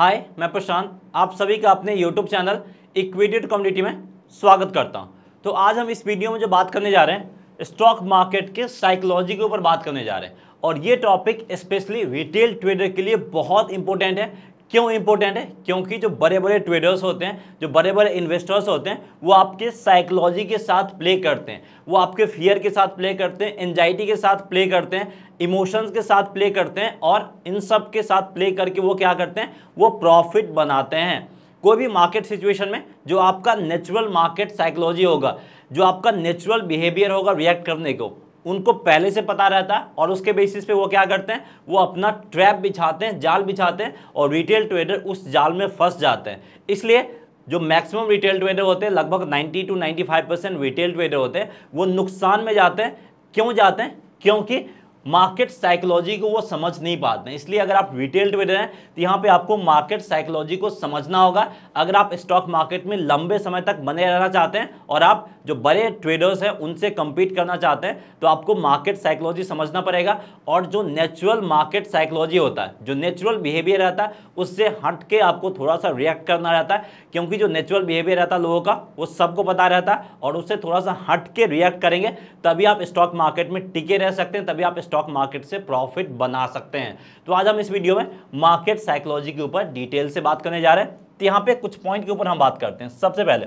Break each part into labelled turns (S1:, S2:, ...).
S1: हाय मैं प्रशांत आप सभी का अपने यूट्यूब चैनल इक्विटेड कम्युनिटी में स्वागत करता हूं तो आज हम इस वीडियो में जो बात करने जा रहे हैं स्टॉक मार्केट के साइकोलॉजी के ऊपर बात करने जा रहे हैं और ये टॉपिक स्पेशली रिटेल ट्रेडर के लिए बहुत इंपॉर्टेंट है क्यों इंपॉर्टेंट है क्योंकि जो बड़े बड़े ट्रेडर्स होते हैं जो बड़े बड़े इन्वेस्टर्स होते हैं वो आपके साइकोलॉजी के साथ प्ले करते हैं वो आपके फियर के साथ प्ले करते हैं एनजाइटी के साथ प्ले करते हैं इमोशंस के साथ प्ले करते हैं और इन सब के साथ प्ले करके वो क्या करते हैं वो प्रॉफिट बनाते हैं कोई भी मार्केट सिचुएशन में जो आपका नेचुरल मार्केट साइकोलॉजी होगा जो आपका नेचुरल बिहेवियर होगा रिएक्ट करने को उनको पहले से पता रहता है और उसके बेसिस पे वो क्या करते हैं वो अपना ट्रैप बिछाते हैं जाल बिछाते हैं और रिटेल ट्रेडर उस जाल में फंस जाते हैं इसलिए जो मैक्सिमम रिटेल ट्रेडर होते हैं लगभग 90 टू 95 परसेंट रिटेल ट्रेडर होते हैं वो नुकसान में जाते हैं क्यों जाते हैं क्योंकि मार्केट साइकोलॉजी को वो समझ नहीं पाते हैं इसलिए अगर आप रिटेल ट्रेडर हैं तो यहाँ पे आपको मार्केट साइकोलॉजी को समझना होगा अगर आप स्टॉक मार्केट में लंबे समय तक बने रहना चाहते हैं और आप जो बड़े ट्रेडर्स हैं उनसे कंपीट करना चाहते हैं तो आपको मार्केट साइकोलॉजी समझना पड़ेगा और जो नेचुरल मार्केट साइकोलॉजी होता है जो नेचुरल बिहेवियर रहता है उससे हट के आपको थोड़ा सा रिएक्ट करना रहता है क्योंकि जो नेचुरल बिहेवियर रहता है लोगों का वो सबको पता रहता है और उससे थोड़ा सा हट के रिएक्ट करेंगे तभी आप स्टॉक मार्केट में टिके रह सकते हैं तभी आप स्टॉक स्टॉक मार्केट से प्रॉफिट बना सकते हैं तो आज हम इस वीडियो में मार्केट साइकोलॉजी के ऊपर डिटेल से बात करने जा रहे हैं तो यहाँ पे कुछ पॉइंट के ऊपर हम बात करते हैं सबसे पहले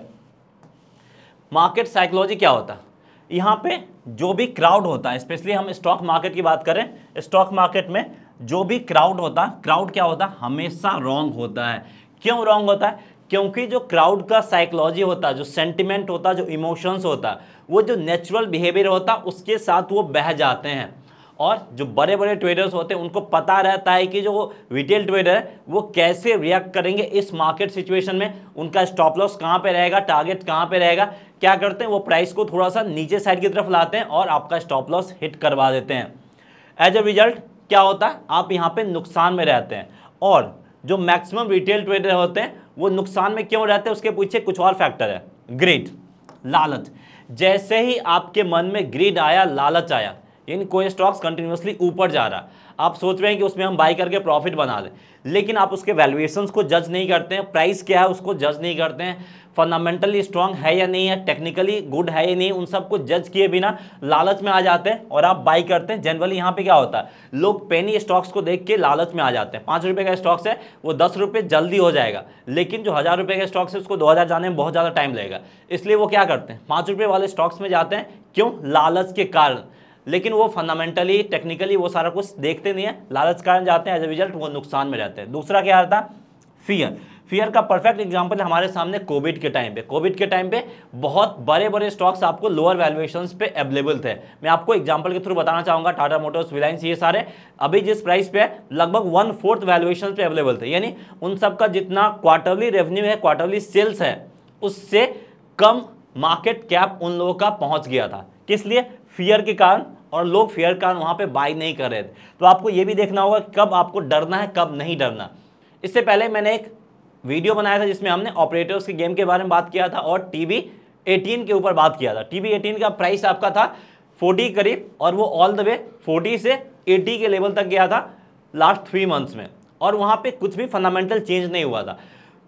S1: मार्केट साइकोलॉजी क्या होता है यहाँ पे जो भी क्राउड होता है स्पेशली हम स्टॉक मार्केट की बात करें स्टॉक मार्केट में जो भी क्राउड होता है क्राउड क्या होता है हमेशा रॉन्ग होता है क्यों रॉन्ग होता है क्योंकि जो क्राउड का साइकोलॉजी होता है जो सेंटिमेंट होता है जो इमोशंस होता है वो जो नेचुरल बिहेवियर होता है उसके साथ वो बह जाते हैं और जो बड़े बड़े ट्रेडर्स होते हैं उनको पता रहता है कि जो रिटेल ट्रेडर है वो कैसे रिएक्ट करेंगे इस मार्केट सिचुएशन में उनका स्टॉप लॉस कहाँ पे रहेगा टारगेट कहाँ पे रहेगा क्या करते हैं वो प्राइस को थोड़ा सा नीचे साइड की तरफ लाते हैं और आपका स्टॉप लॉस हिट करवा देते हैं एज ए रिजल्ट क्या होता है आप यहाँ पर नुकसान में रहते हैं और जो मैक्सिमम रिटेल ट्रेडर होते हैं वो नुकसान में क्यों रहते हैं उसके पीछे कुछ और फैक्टर है ग्रीड लालच जैसे ही आपके मन में ग्रीड आया लालच आया यानी कोई स्टॉक्स कंटिन्यूसली ऊपर जा रहा है आप सोच रहे हैं कि उसमें हम बाई करके प्रॉफिट बना लें लेकिन आप उसके वैल्यूएशंस को जज नहीं करते हैं प्राइस क्या है उसको जज नहीं करते हैं फंडामेंटली स्ट्रांग है या नहीं है टेक्निकली गुड है या नहीं उन सबको जज किए बिना लालच में आ जाते हैं और आप बाई करते हैं जनरली यहाँ पे क्या होता है लोग पेनी स्टॉक्स को देख के लालच में आ जाते हैं पाँच रुपये का स्टॉक्स है वो दस रुपये जल्दी हो जाएगा लेकिन जो हज़ार रुपये का स्टॉक्स है उसको दो हज़ार जाने में बहुत ज़्यादा टाइम लगेगा इसलिए वो क्या करते हैं पाँच रुपये वाले स्टॉक्स में जाते हैं क्यों लालच के कारण लेकिन वो फंडामेंटली टेक्निकली वो सारा कुछ देखते नहीं है लालच कारण जाते हैं एज ए रिजल्ट वो नुकसान में रहते हैं दूसरा क्या आता है फियर फियर का परफेक्ट एग्जाम्पल हमारे सामने कोविड के टाइम पे कोविड के टाइम पे बहुत बड़े बड़े स्टॉक्स आपको लोअर वैल्यूएशन पे अवेलेबल थे मैं आपको एग्जाम्पल के थ्रू बताना चाहूंगा टाटा मोटर्स रिलायंस ये सारे अभी जिस प्राइस पे लगभग वन फोर्थ वैल्यूएशन पे अवेलेबल थे यानी उन सबका जितना क्वार्टरली रेवन्यू है क्वार्टरली सेल्स है उससे कम मार्केट कैप उन लोगों का पहुंच गया था किस लिए फियर के कारण और लोग फेयर कार वहाँ पर बाई नहीं कर रहे थे तो आपको ये भी देखना होगा कब आपको डरना है कब नहीं डरना इससे पहले मैंने एक वीडियो बनाया था जिसमें हमने ऑपरेटर्स के गेम के बारे में बात किया था और टी बी एटीन के ऊपर बात किया था टी बी एटीन का प्राइस आपका था फोर्टी करीब और वो ऑल द वे फोर्टी से एटी के लेवल तक गया था लास्ट थ्री मंथ्स में और वहाँ पे कुछ भी फंडामेंटल चेंज नहीं हुआ था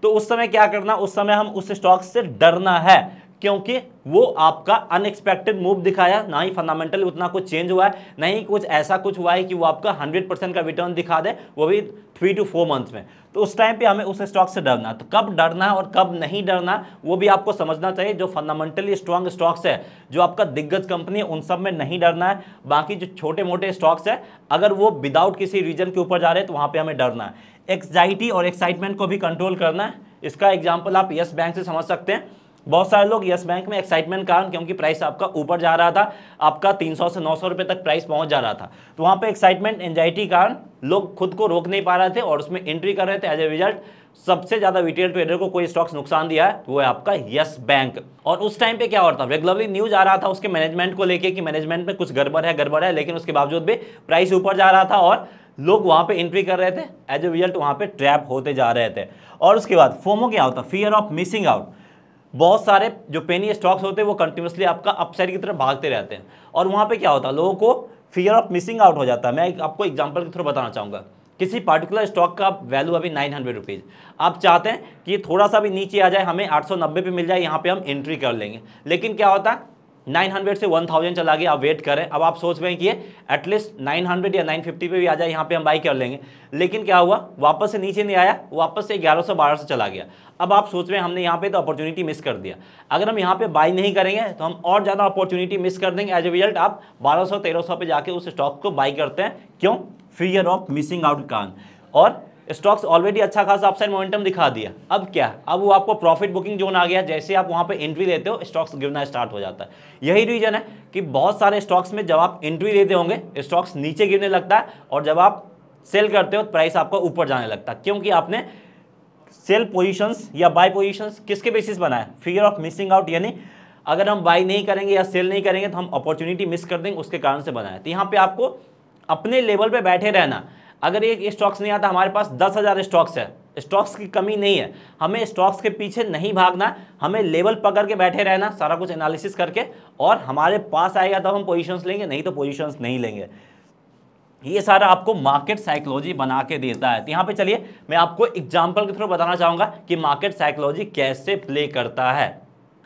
S1: तो उस समय क्या करना उस समय हम उस स्टॉक से डरना है क्योंकि वो आपका अनएक्सपेक्टेड मूव दिखाया ना ही फंडामेंटल उतना कुछ चेंज हुआ है ना ही कुछ ऐसा कुछ हुआ है कि वो आपका हंड्रेड परसेंट का रिटर्न दिखा दे वो भी थ्री टू फोर मंथ्स में तो उस टाइम पे हमें उस स्टॉक से डरना तो कब डरना और कब नहीं डरना वो भी आपको समझना चाहिए जो फंडामेंटली स्ट्रॉन्ग स्टॉक्स है जो आपका दिग्गज कंपनी है उन सब में नहीं डरना है बाकी जो छोटे मोटे स्टॉक्स है अगर वो विदाउट किसी रीजन के ऊपर जा रहे हैं तो वहाँ पर हमें डरना है एग्जाइटी और एक्साइटमेंट को भी कंट्रोल करना है इसका एग्जाम्पल आप येस बैंक से समझ सकते हैं बहुत सारे लोग यस बैंक में एक्साइटमेंट कारण क्योंकि प्राइस आपका ऊपर जा रहा था आपका 300 से 900 रुपए तक प्राइस पहुंच जा रहा था तो वहां पे एक्साइटमेंट एंजाइटी कारण लोग खुद को रोक नहीं पा रहे थे और उसमें एंट्री कर रहे थे एज ए रिजल्ट सबसे ज़्यादा रिटेल ट्रेडर को कोई स्टॉक्स नुकसान दिया है वो है आपका यस बैंक और उस टाइम पे क्या हो रहा था रेगुलरली न्यूज आ रहा था उसके मैनेजमेंट को लेकर कि मैनेजमेंट में कुछ गड़बड़ है गड़बड़ है लेकिन उसके बावजूद भी प्राइस ऊपर जा रहा था और लोग वहां पे एंट्री कर रहे थे एज ए रिजल्ट वहां पे ट्रैप होते जा रहे थे और उसके बाद फोमो क्या होता फियर ऑफ मिसिंग आउट बहुत सारे जो पेनी स्टॉक्स होते हैं वो कंटिन्यूसली आपका अपसाइड की तरफ भागते रहते हैं और वहाँ पे क्या होता है लोगों को फियर ऑफ मिसिंग आउट हो जाता है मैं आपको एग्जांपल के थ्रू बताना चाहूँगा किसी पार्टिकुलर स्टॉक का वैल्यू अभी नाइन हंड्रेड रुपीज़ आप चाहते हैं कि थोड़ा सा भी नीचे आ जाए हमें आठ सौ नब्बे पर मिल जाए यहाँ पे हम एंट्री कर लेंगे लेकिन क्या होता है 900 से 1000 चला गया अब वेट करें अब आप सोच रहे हैं कि ये एटलीस्ट 900 या 950 पे भी आ जाए यहाँ पे हम बाई कर लेंगे लेकिन क्या हुआ वापस से नीचे नहीं आया वापस से 1100 1200 चला गया अब आप सोच रहे हैं हमने यहाँ पे तो अपॉर्चुनिटी मिस कर दिया अगर हम यहाँ पे बाई नहीं करेंगे तो हम और ज़्यादा अपॉर्चुनिटी मिस कर देंगे एज ए रिजल्ट आप बारह सौ तेरह जाके उस स्टॉक को बाई करते हैं क्यों फियर ऑफ मिसिंग आउट कान और स्टॉक्स ऑलरेडी अच्छा खासा अपसाइड मोमेंटम दिखा दिया अब क्या अब वो आपको प्रॉफिट बुकिंग जोन आ गया जैसे आप वहाँ पे एंट्री देते हो स्टॉक्स गिरना स्टार्ट हो जाता है यही रीजन है कि बहुत सारे स्टॉक्स में जब आप एंट्री देते होंगे स्टॉक्स नीचे गिरने लगता है और जब आप सेल करते हो तो प्राइस आपका ऊपर जाने लगता है क्योंकि आपने सेल पोजिशंस या बाई पोजिशंस किसके बेसिस बनाए फियर ऑफ मिसिंग आउट यानी अगर हम बाई नहीं करेंगे या सेल नहीं करेंगे तो हम अपॉर्चुनिटी मिस कर देंगे उसके कारण से बनाए तो यहाँ पर आपको अपने लेवल पर बैठे रहना अगर एक स्टॉक्स नहीं आता हमारे पास दस हज़ार स्टॉक्स है स्टॉक्स की कमी नहीं है हमें स्टॉक्स के पीछे नहीं भागना हमें लेवल पकड़ के बैठे रहना सारा कुछ एनालिसिस करके और हमारे पास आएगा तो हम पोजीशंस लेंगे नहीं तो पोजीशंस नहीं लेंगे ये सारा आपको मार्केट साइकोलॉजी बना के देता है तो यहाँ पे चलिए मैं आपको एग्जाम्पल के थ्रू बताना चाहूँगा कि मार्केट साइकोलॉजी कैसे प्ले करता है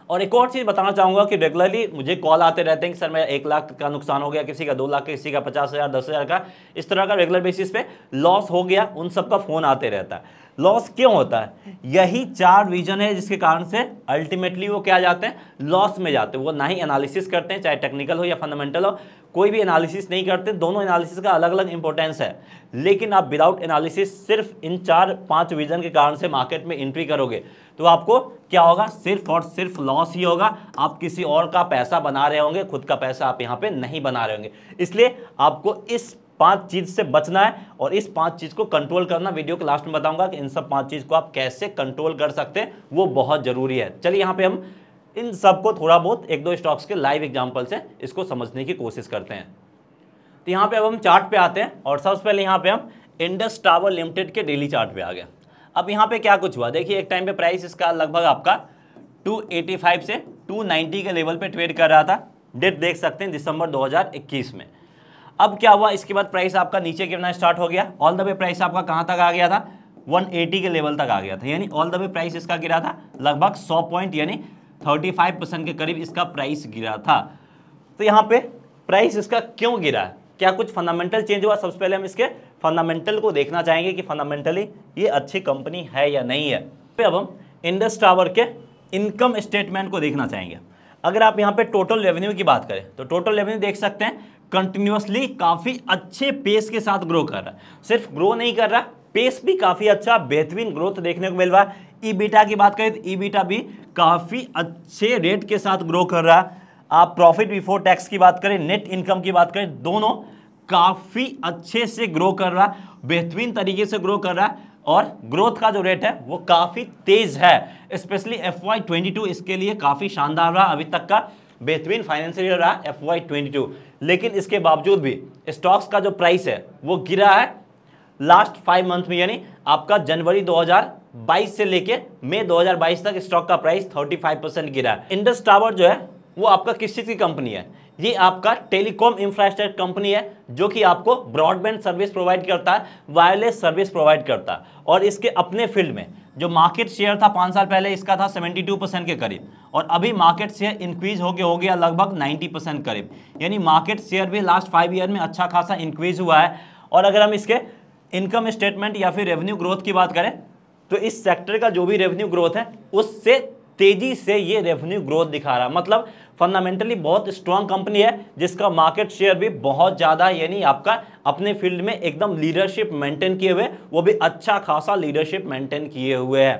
S1: और एक और चीज़ बताना चाहूँगा कि रेगुलरली मुझे कॉल आते रहते हैं कि सर मेरा एक लाख का नुकसान हो गया किसी का दो लाख का किसी का पचास हज़ार दस हज़ार का इस तरह का रेगुलर बेसिस पे लॉस हो गया उन सबका फ़ोन आते रहता है लॉस क्यों होता है यही चार रीजन है जिसके कारण से अल्टीमेटली वो क्या जाते हैं लॉस में जाते हैं वो ना ही एनालिसिस करते हैं चाहे टेक्निकल हो या फंडामेंटल हो कोई भी एनालिसिस नहीं करते दोनों एनालिसिस का अलग अलग इंपॉर्टेंस है लेकिन आप विदाउट एनालिसिस सिर्फ इन चार पांच रीजन के कारण से मार्केट में एंट्री करोगे तो आपको क्या होगा सिर्फ और सिर्फ लॉस ही होगा आप किसी और का पैसा बना रहे होंगे खुद का पैसा आप यहाँ पे नहीं बना रहे होंगे इसलिए आपको इस पांच चीज़ से बचना है और इस पांच चीज़ को कंट्रोल करना वीडियो के लास्ट में बताऊंगा कि इन सब पांच चीज़ को आप कैसे कंट्रोल कर सकते हैं वो बहुत ज़रूरी है चलिए यहाँ पे हम इन सब को थोड़ा बहुत एक दो स्टॉक्स के लाइव एग्जाम्पल से इसको समझने की कोशिश करते हैं तो यहाँ पे अब हम चार्ट पे आते हैं और सबसे पहले यहाँ पे हम इंडस टावर लिमिटेड के डेली चार्ट पे आ गए अब यहाँ पे क्या कुछ हुआ देखिए एक टाइम पे प्राइस इसका लगभग आपका 285 से 290 के लेवल पे ट्रेड कर रहा था डेट देख सकते हैं दिसंबर दो में अब क्या हुआ इसके बाद प्राइस आपका नीचे गिरना स्टार्ट हो गया ऑल द वे प्राइस आपका कहाँ तक आ गया था 180 के लेवल तक आ गया था यानी ऑल द वे प्राइस इसका गिरा था लगभग 100 पॉइंट यानी 35 परसेंट के करीब इसका प्राइस गिरा था तो यहाँ पे प्राइस इसका क्यों गिरा क्या कुछ फंडामेंटल चेंज हुआ सबसे पहले हम इसके फंडामेंटल को देखना चाहेंगे कि फंडामेंटली ये अच्छी कंपनी है या नहीं है पे अब हम इंडस टावर के इनकम स्टेटमेंट को देखना चाहेंगे अगर आप यहाँ पे टोटल रेवेन्यू की बात करें तो टोटल रेवेन्यू देख सकते हैं कंटिन्यूसली काफ़ी अच्छे पेस के साथ ग्रो कर रहा है सिर्फ ग्रो नहीं कर रहा पेस भी काफ़ी अच्छा बेहतरीन ग्रोथ देखने को मिल रहा है ई बीटा की बात करें तो ई बीटा भी काफ़ी अच्छे रेट के साथ ग्रो कर रहा है आप प्रॉफिट बिफोर टैक्स की बात करें नेट इनकम की बात करें दोनों काफ़ी अच्छे से ग्रो कर रहा है बेहतरीन तरीके से ग्रो कर रहा है और ग्रोथ का जो रेट है वो काफ़ी तेज़ है specially F Y twenty two इसके लिए काफ़ी शानदार रहा अभी तक का बेहतरीन फाइनेंशियल रहा एफ वाई ट्वेंटी टू लेकिन इसके बावजूद भी स्टॉक्स का जो प्राइस है वो गिरा है लास्ट फाइव मंथ में यानी आपका जनवरी 2022 से लेके मई 2022 तक स्टॉक का प्राइस 35 परसेंट गिरा है इंडस टावर जो है वो आपका किस चीज़ की कंपनी है ये आपका टेलीकॉम इंफ्रास्ट्रक्चर कंपनी है जो कि आपको ब्रॉडबैंड सर्विस प्रोवाइड करता है वायरलेस सर्विस प्रोवाइड करता है और इसके अपने फील्ड में जो मार्केट शेयर था पाँच साल पहले इसका था सेवेंटी परसेंट के करीब और अभी मार्केट शेयर इंक्रीज गया हो गया लगभग 90 परसेंट करीब यानी मार्केट शेयर भी लास्ट फाइव ईयर में अच्छा खासा इंक्रीज हुआ है और अगर हम इसके इनकम स्टेटमेंट या फिर रेवेन्यू ग्रोथ की बात करें तो इस सेक्टर का जो भी रेवेन्यू ग्रोथ है उससे तेजी से ये रेवेन्यू ग्रोथ दिखा रहा है मतलब फंडामेंटली बहुत स्ट्रांग कंपनी है जिसका मार्केट शेयर भी बहुत ज़्यादा यानी आपका अपने फील्ड में एकदम लीडरशिप मेंटेन किए हुए वो भी अच्छा खासा लीडरशिप मेंटेन किए हुए है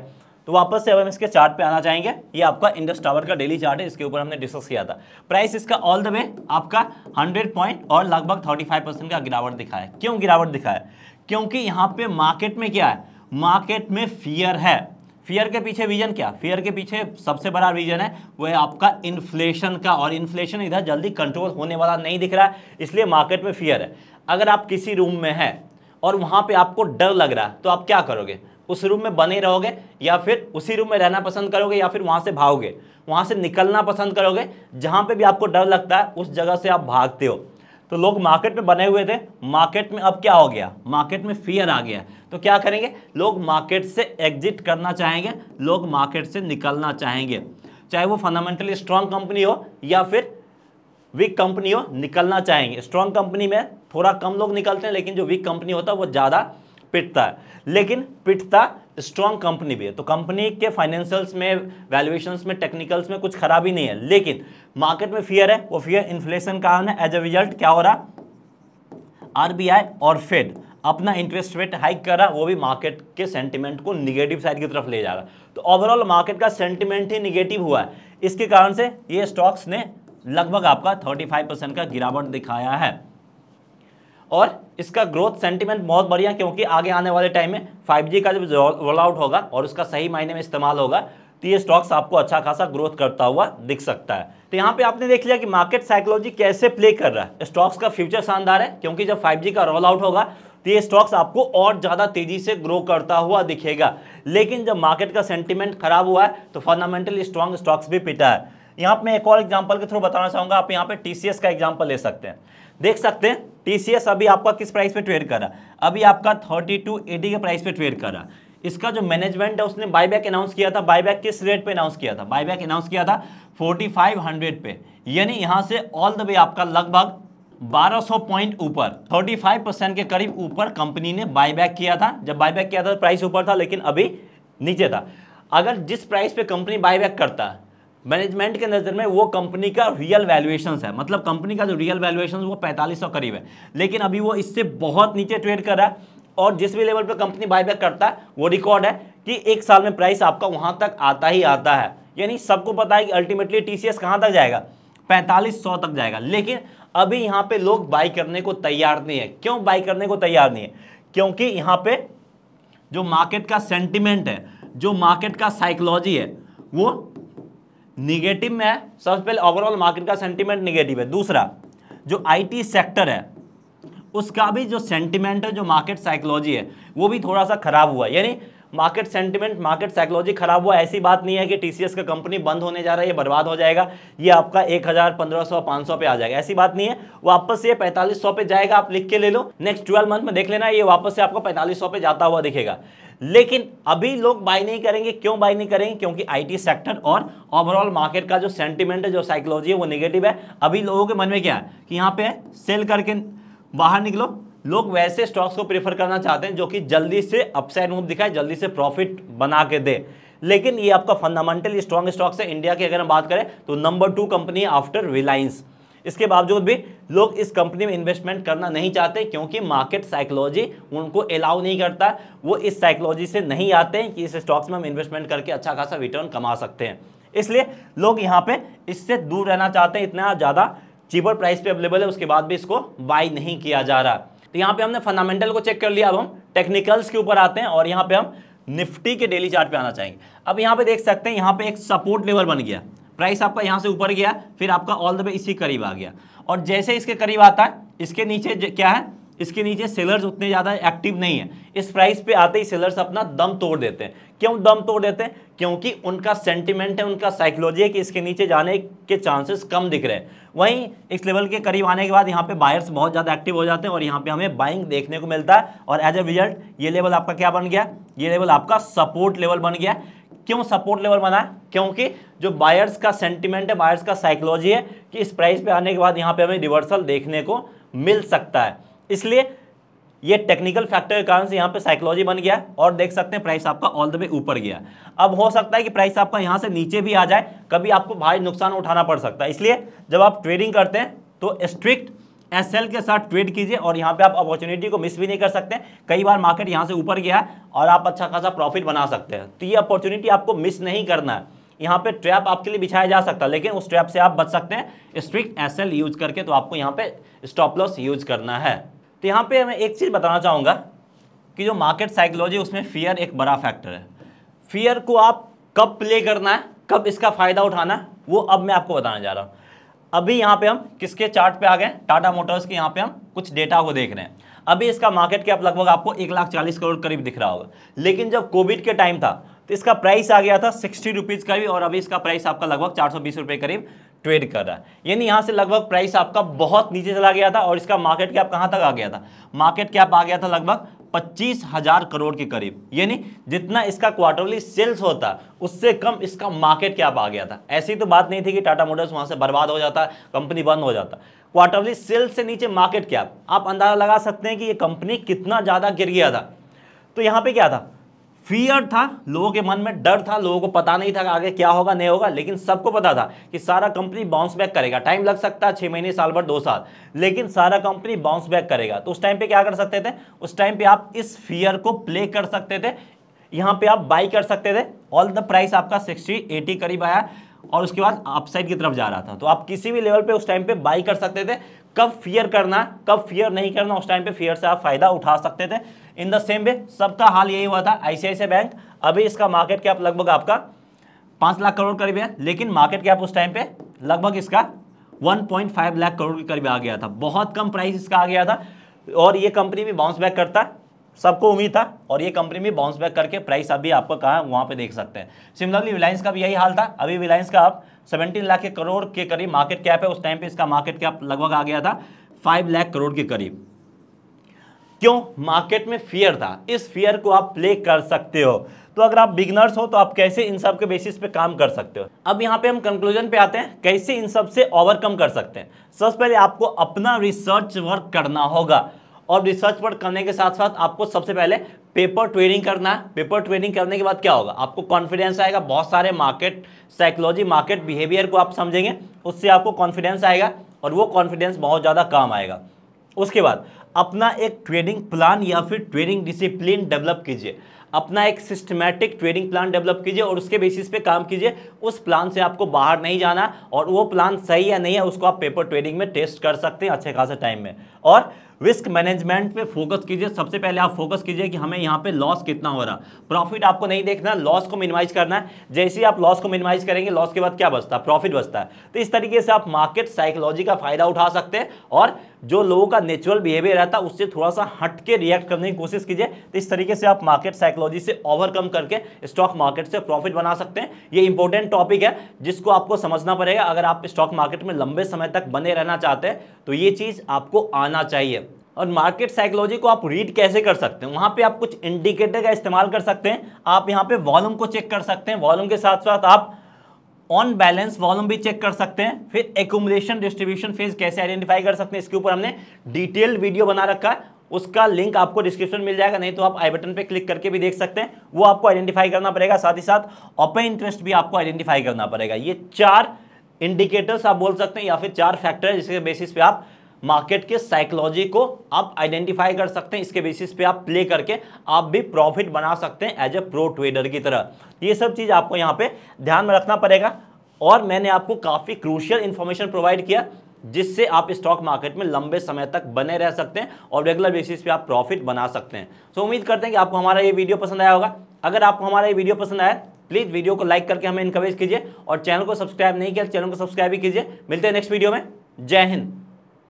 S1: तो वापस से अब हम इसके चार्ट पे आना चाहेंगे ये आपका इंडस टावर का डेली चार्ट है इसके ऊपर हमने डिस्कस किया था प्राइस इसका ऑल द वे आपका 100 पॉइंट और लगभग 35 परसेंट का गिरावट दिखा है क्यों गिरावट दिखा है क्योंकि यहाँ पे मार्केट में क्या है मार्केट में फियर है फियर के पीछे रीजन क्या फियर के पीछे सबसे बड़ा रीजन है वह है आपका इन्फ्लेशन का और इन्फ्लेशन इधर जल्दी कंट्रोल होने वाला नहीं दिख रहा है इसलिए मार्केट में फियर है अगर आप किसी रूम में हैं और वहाँ पे आपको डर लग रहा है तो आप क्या करोगे उस रूम में बने रहोगे या फिर उसी रूम में रहना पसंद करोगे या फिर वहाँ से भागोगे वहाँ से निकलना पसंद करोगे जहाँ पे भी आपको डर लगता है उस जगह से आप भागते हो तो लोग मार्केट में बने हुए थे मार्केट में अब क्या हो गया मार्केट में फियर आ गया तो क्या करेंगे लोग मार्केट से एग्जिट करना चाहेंगे लोग मार्केट से निकलना चाहेंगे चाहे वो फंडामेंटली स्ट्रांग कंपनी हो या फिर वीक कंपनी हो निकलना चाहेंगे स्ट्रांग कंपनी में थोड़ा कम लोग निकलते हैं लेकिन जो वीक कंपनी होता है वो ज़्यादा पिटता है लेकिन पिटता स्ट्रांग कंपनी भी है तो कंपनी के फाइनेंशियल्स में वैल्यूएशंस में टेक्निकल्स में कुछ खराबी नहीं है लेकिन मार्केट में फियर है वो फियर इन्फ्लेशन का है एज ए रिजल्ट क्या हो रहा आरबीआई और फेड अपना इंटरेस्ट रेट हाइक कर रहा वो भी मार्केट के सेंटिमेंट को निगेटिव साइड की तरफ ले जा रहा तो ओवरऑल मार्केट का सेंटिमेंट ही निगेटिव हुआ है इसके कारण से ये स्टॉक्स ने लगभग आपका थर्टी परसेंट का गिरावट दिखाया है और इसका ग्रोथ सेंटीमेंट बहुत बढ़िया क्योंकि आगे आने वाले टाइम में 5G का जब रोल आउट होगा और उसका सही मायने में इस्तेमाल होगा तो ये स्टॉक्स आपको अच्छा खासा ग्रोथ करता हुआ दिख सकता है तो यहाँ पे आपने देख लिया कि मार्केट साइकोलॉजी कैसे प्ले कर रहा है स्टॉक्स का फ्यूचर शानदार है क्योंकि जब फाइव का रोल आउट होगा तो ये स्टॉक्स आपको और ज़्यादा तेज़ी से ग्रो करता हुआ दिखेगा लेकिन जब मार्केट का सेंटिमेंट खराब हुआ है तो फंडामेंटली स्ट्रॉन्ग स्टॉक्स भी पिटा है यहाँ पे मैं एक और एग्जाम्पल के थ्रू बताना चाहूँगा आप यहाँ पे टी का एग्जाम्पल ले सकते हैं देख सकते हैं टीसीएस अभी आपका किस प्राइस पे ट्रेड करा अभी आपका थर्टी टू एटी के प्राइस पे ट्रेड करा इसका जो मैनेजमेंट है उसने बाईबैक अनाउंस किया था बाईबैक किस रेट पे अनाउंस किया था बाईबैक अनाउंस किया था 4500 पे यानी यहाँ से ऑल द वे आपका लगभग 1200 पॉइंट ऊपर 35 परसेंट के करीब ऊपर कंपनी ने बाईबैक किया था जब बाईबैक किया था तो प्राइस ऊपर था लेकिन अभी नीचे था अगर जिस प्राइस पे कंपनी बाईबैक करता मैनेजमेंट के नज़र में वो कंपनी का रियल वैल्यूएशन है मतलब कंपनी का जो रियल वैल्यूएशन वो पैंतालीस सौ करीब है लेकिन अभी वो इससे बहुत नीचे ट्रेड कर रहा है और जिस भी लेवल पर कंपनी बायबैक करता है वो रिकॉर्ड है कि एक साल में प्राइस आपका वहाँ तक आता ही आता है यानी सबको पता है कि अल्टीमेटली टी सी कहाँ तक जाएगा पैंतालीस सौ तक जाएगा लेकिन अभी यहाँ पे लोग बाई करने को तैयार नहीं है क्यों बाई करने को तैयार नहीं है क्योंकि यहाँ पे जो मार्केट का सेंटिमेंट है जो मार्केट का साइकोलॉजी है वो निगेटिव में है सबसे पहले ओवरऑल मार्केट का सेंटिमेंट निगेटिव है दूसरा जो आईटी सेक्टर है उसका भी जो सेंटिमेंट है जो मार्केट साइकोलॉजी है वो भी थोड़ा सा खराब हुआ यानी मार्केट सेंटिमेंट मार्केट साइकोलॉजी खराब हुआ ऐसी बात नहीं है कि टीसीएस का कंपनी बंद होने जा रहा है ये बर्बाद हो जाएगा ये आपका एक हज़ार पंद्रह सौ पाँच सौ पे आ जाएगा ऐसी बात नहीं है वापस ये पैंतालीस सौ पे जाएगा आप लिख के ले लो नेक्स्ट ट्वेल्व मंथ में देख लेना ये वापस से आपको पैंतालीस पे जाता हुआ दिखेगा लेकिन अभी लोग बाई नहीं करेंगे क्यों बाई नहीं करेंगे क्योंकि आईटी सेक्टर और ओवरऑल मार्केट का जो सेंटिमेंट है जो साइकोलॉजी है वो निगेटिव है अभी लोगों के मन में क्या है कि यहाँ पे सेल करके बाहर निकलो लोग वैसे स्टॉक्स को प्रेफर करना चाहते हैं जो कि जल्दी से अपसाइड मूव दिखाए जल्दी से प्रॉफिट बना के दे लेकिन ये आपका फंडामेंटल स्ट्रॉन्ग स्टॉक्स है इंडिया की अगर हम बात करें तो number two company after Reliance इसके बावजूद भी लोग इस कंपनी में इन्वेस्टमेंट करना नहीं चाहते क्योंकि मार्केट साइकोलॉजी उनको अलाउ नहीं करता वो इस साइकोलॉजी से नहीं आते हैं कि इस स्टॉक्स में हम इन्वेस्टमेंट करके अच्छा खासा रिटर्न कमा सकते हैं इसलिए लोग यहाँ पे इससे दूर रहना चाहते हैं इतना ज़्यादा चीपर प्राइस पे अवेलेबल है उसके बाद भी इसको बाई नहीं किया जा रहा तो यहाँ पे हमने फंडामेंटल को चेक कर लिया अब हम टेक्निकल्स के ऊपर आते हैं और यहाँ पे हम निफ्टी के डेली चार्ट पे आना चाहेंगे अब यहाँ पे देख सकते हैं यहाँ पे एक सपोर्ट लेवल बन गया प्राइस आपका यहाँ से ऊपर गया फिर आपका ऑल द वे इसी करीब आ गया और जैसे इसके करीब आता है इसके नीचे क्या है इसके नीचे सेलर्स उतने ज़्यादा एक्टिव नहीं है इस प्राइस पे आते ही सेलर्स अपना दम तोड़ देते हैं क्यों दम तोड़ देते हैं क्योंकि उनका सेंटिमेंट है उनका साइकोलॉजी है कि इसके नीचे जाने के चांसेस कम दिख रहे हैं वहीं इस लेवल के करीब आने के बाद यहाँ पे बायर्स बहुत ज़्यादा एक्टिव हो जाते हैं और यहाँ पे हमें बाइंग देखने को मिलता है और एज ए रिजल्ट ये लेवल आपका क्या बन गया ये लेवल आपका सपोर्ट लेवल बन गया क्यों सपोर्ट लेवल बना है क्योंकि जो बायर्स का सेंटिमेंट है बायर्स का साइकोलॉजी है कि इस प्राइस पे आने के बाद यहाँ पे हमें रिवर्सल देखने को मिल सकता है इसलिए ये टेक्निकल फैक्टर के कारण से यहाँ पे साइकोलॉजी बन गया और देख सकते हैं प्राइस आपका ऑल द वे ऊपर गया अब हो सकता है कि प्राइस आपका यहाँ से नीचे भी आ जाए कभी आपको भारी नुकसान उठाना पड़ सकता है इसलिए जब आप ट्रेडिंग करते हैं तो स्ट्रिक्ट एस एल के साथ ट्रेड कीजिए और यहाँ पे आप अपॉर्चुनिटी को मिस भी नहीं कर सकते कई बार मार्केट यहाँ से ऊपर गया है और आप अच्छा खासा प्रॉफिट बना सकते हैं तो ये अपॉर्चुनिटी आपको मिस नहीं करना है यहाँ पे ट्रैप आपके लिए बिछाया जा सकता है लेकिन उस ट्रैप से आप बच सकते हैं स्ट्रिक्ट एस एल यूज करके तो आपको यहाँ पे स्टॉप लॉस यूज करना है तो यहाँ पे मैं एक चीज़ बताना चाहूँगा कि जो मार्केट साइकोलॉजी उसमें फियर एक बड़ा फैक्टर है फियर को आप कब प्ले करना है कब इसका फ़ायदा उठाना है वो अब मैं आपको बताने जा रहा हूँ अभी यहाँ पे हम किसके चार्ट पे आ गए टाटा मोटर्स के यहाँ पे हम कुछ डेटा को देख रहे हैं अभी इसका मार्केट कैप लगभग आपको एक लाख चालीस करोड़ करीब दिख रहा होगा लेकिन जब कोविड के टाइम था तो इसका प्राइस आ गया था सिक्सटी रुपीज़ करीब और अभी इसका प्राइस आपका लगभग चार सौ बीस रुपये करीब ट्रेड कर रहा है यानी यहाँ से लगभग प्राइस आपका बहुत नीचे चला गया था और इसका मार्केट कैप कहाँ तक आ गया था मार्केट कैप आ गया था लगभग पच्चीस हजार करोड़ के करीब यानी जितना इसका क्वार्टरली सेल्स होता उससे कम इसका मार्केट कैप आ गया था ऐसी तो बात नहीं थी कि टाटा मोटर्स वहां से बर्बाद हो जाता कंपनी बंद हो जाता क्वार्टरली सेल्स से नीचे मार्केट कैप आप अंदाजा लगा सकते हैं कि ये कंपनी कितना ज़्यादा गिर गया था तो यहां पे क्या था फियर था लोगों के मन में डर था लोगों को पता नहीं था आगे क्या होगा नहीं होगा लेकिन सबको पता था कि सारा कंपनी बाउंस बैक करेगा टाइम लग सकता है छह महीने साल भर दो साल लेकिन सारा कंपनी बाउंस बैक करेगा तो उस टाइम पे क्या कर सकते थे उस टाइम पे आप इस फियर को प्ले कर सकते थे यहाँ पे आप बाई कर सकते थे ऑल द प्राइस आपका सिक्सटी एटी करीब आया और उसके बाद अपसाइड की तरफ जा रहा था तो आप किसी भी लेवल पे उस टाइम पे बाई कर सकते थे कब फियर करना कब फियर नहीं करना उस टाइम पे फियर से आप फायदा उठा सकते थे इन द सेम वे सबका हाल यही हुआ था आईसीआईसी बैंक अभी इसका मार्केट कैप लगभग आपका पांच लाख करोड़ करीब है लेकिन मार्केट कैप उस टाइम पे लगभग इसका 1.5 लाख करोड़ के करीब आ गया था बहुत कम प्राइस इसका आ गया था और ये कंपनी भी बाउंस बैक करता सबको उम्मीद था और ये कंपनी भी बाउंस बैक करके प्राइस अभी आपको कहा वहाँ पे देख सकते हैं सिमिलरली रिलायंस का भी यही हाल था अभी रिलायंस का आप 17 लाख के करोड़ के करीब मार्केट कैप है उस टाइम पे इसका मार्केट कैप लगभग आ गया था 5 लाख करोड़ के करीब क्यों मार्केट में फियर था इस फियर को आप प्ले कर सकते हो तो अगर आप बिगनर्स हो तो आप कैसे इन सब के बेसिस पे काम कर सकते हो अब यहाँ पे हम कंक्लूजन पे आते हैं कैसे इन सब से ओवरकम कर सकते हैं सबसे पहले आपको अपना रिसर्च वर्क करना होगा और रिसर्च वर्क करने के साथ साथ आपको सबसे पहले पेपर ट्रेनिंग करना है पेपर ट्रेनिंग करने के बाद क्या होगा आपको कॉन्फिडेंस आएगा बहुत सारे मार्केट साइकोलॉजी मार्केट बिहेवियर को आप समझेंगे उससे आपको कॉन्फिडेंस आएगा और वो कॉन्फिडेंस बहुत ज़्यादा काम आएगा उसके बाद अपना एक ट्रेनिंग प्लान या फिर ट्रेनिंग डिसिप्लिन डेवलप कीजिए अपना एक सिस्टमेटिक ट्रेनिंग प्लान डेवलप कीजिए और उसके बेसिस पे काम कीजिए उस प्लान से आपको बाहर नहीं जाना और वो प्लान सही या नहीं है उसको आप पेपर ट्रेनिंग में टेस्ट कर सकते हैं अच्छे खासे टाइम में और रिस्क मैनेजमेंट पे फोकस कीजिए सबसे पहले आप फोकस कीजिए कि हमें यहाँ पे लॉस कितना हो रहा प्रॉफिट आपको नहीं देखना लॉस को मिनिमाइज करना है जैसे ही आप लॉस को मिनिमाइज करेंगे लॉस के बाद क्या बचता है प्रॉफिट बचता है तो इस तरीके से आप मार्केट साइकोलॉजी का फायदा उठा सकते हैं और जो लोगों का नेचुरल बिहेवियर रहता है उससे थोड़ा सा हट के रिएक्ट करने की कोशिश कीजिए तो इस तरीके से आप मार्केट साइकोलॉजी से ओवरकम करके स्टॉक मार्केट से प्रॉफिट बना सकते हैं ये इंपॉर्टेंट टॉपिक है जिसको आपको समझना पड़ेगा अगर आप स्टॉक मार्केट में लंबे समय तक बने रहना चाहते हैं तो ये चीज़ आपको आना चाहिए और मार्केट साइकोलॉजी को आप रीड कैसे कर सकते हैं वहां पे आप कुछ इंडिकेटर का इस्तेमाल कर सकते हैं आप यहाँ पे वॉल्यूम को चेक कर सकते हैं वॉल्यूम के साथ साथ आप ऑन बैलेंस वॉल्यूम भी चेक कर सकते हैं फिर एकोमोडेशन डिस्ट्रीब्यूशन फेज कैसे आइडेंटिफाई कर सकते हैं इसके ऊपर हमने डिटेल्ड वीडियो बना रखा है उसका लिंक आपको डिस्क्रिप्शन मिल जाएगा नहीं तो आप आई बटन पे क्लिक करके भी देख सकते हैं वो आपको आइडेंटिफाई करना पड़ेगा साथ ही साथ ओपन इंटरेस्ट भी आपको आइडेंटिफाई करना पड़ेगा ये चार इंडिकेटर्स आप बोल सकते हैं या फिर चार फैक्टर जिसके बेसिस पे आप मार्केट के साइकोलॉजी को आप आइडेंटिफाई कर सकते हैं इसके बेसिस पे आप प्ले करके आप भी प्रॉफिट बना सकते हैं एज ए प्रो ट्रेडर की तरह ये सब चीज़ आपको यहाँ पे ध्यान में रखना पड़ेगा और मैंने आपको काफ़ी क्रूशियल इन्फॉर्मेशन प्रोवाइड किया जिससे आप स्टॉक मार्केट में लंबे समय तक बने रह सकते हैं और रेगुलर बेसिस पर आप प्रॉफिट बना सकते हैं सो उम्मीद करते हैं कि आपको हमारा ये वीडियो पसंद आया होगा अगर आपको हमारा ये वीडियो पसंद आया प्लीज़ वीडियो को लाइक करके हमें इनकरेज कीजिए और चैनल को सब्सक्राइब नहीं किया चैनल को सब्सक्राइब भी कीजिए मिलते हैं नेक्स्ट वीडियो में जय हिंद